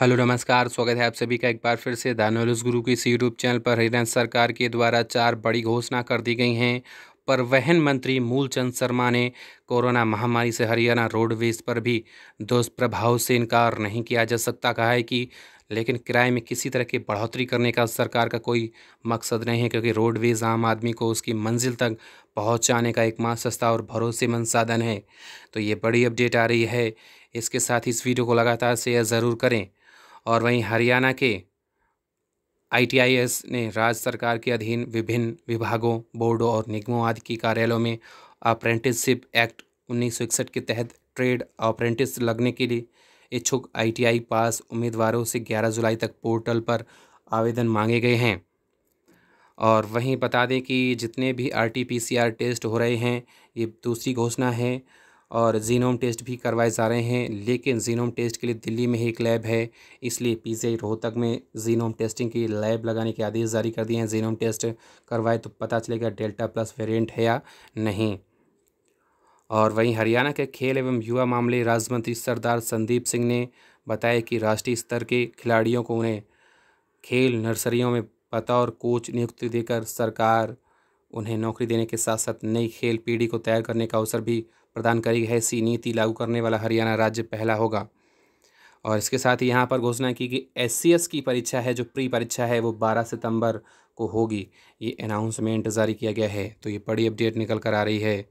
hello नमस्कार स्वागत है आप सभी का एक बार फिर से दानोलस गुरु के इस यूट्यूब चैनल पर हरियाणा सरकार के द्वारा चार बड़ी घोषणा कर दी गई हैं परिवहन मंत्री मूलचंद शर्मा ने कोरोना महामारी से हरियाणा रोडवेज पर भी दुष्प्रभाव से इनकार नहीं किया जा सकता कहा है कि लेकिन किराए में किसी तरह की बढ़ोतरी करने का सरकार का कोई मकसद नहीं है क्योंकि रोडवेज आम आदमी को उसकी मंजिल तक पहुंचाने का एक सस्ता और भरोसेमंद साधन है तो ये बड़ी अपडेट आ रही है इसके साथ इस वीडियो को लगातार शेयर ज़रूर करें और वहीं हरियाणा के आईटीआईएस ने राज्य सरकार के अधीन विभिन्न विभागों बोर्डों और निगमों आदि की कार्यालयों में अप्रेंटिसशिप एक्ट उन्नीस के तहत ट्रेड अप्रेंटिस लगने के लिए इच्छुक आईटीआई पास उम्मीदवारों से 11 जुलाई तक पोर्टल पर आवेदन मांगे गए हैं और वहीं बता दें कि जितने भी आरटीपीसीआर टेस्ट हो रहे हैं ये दूसरी घोषणा है और जीनोम टेस्ट भी करवाए जा रहे हैं लेकिन जीनोम टेस्ट के लिए दिल्ली में ही एक लैब है इसलिए पीजीआई रोहतक में जीनोम टेस्टिंग की लैब लगाने के आदेश जारी कर दिए हैं जीनोम टेस्ट करवाए तो पता चलेगा डेल्टा प्लस वेरिएंट है या नहीं और वहीं हरियाणा के खेल एवं युवा मामले राज्य मंत्री सरदार संदीप सिंह ने बताया कि राष्ट्रीय स्तर के खिलाड़ियों को उन्हें खेल नर्सरियों में पता और कोच नियुक्ति देकर सरकार उन्हें नौकरी देने के साथ साथ नई खेल पीढ़ी को तैयार करने का अवसर भी प्रदान करी है ऐसी नीति लागू करने वाला हरियाणा राज्य पहला होगा और इसके साथ ही यहाँ पर घोषणा की कि एस की परीक्षा है जो प्री परीक्षा है वो बारह सितम्बर को होगी ये अनाउंसमेंट जारी किया गया है तो ये बड़ी अपडेट निकल कर आ रही है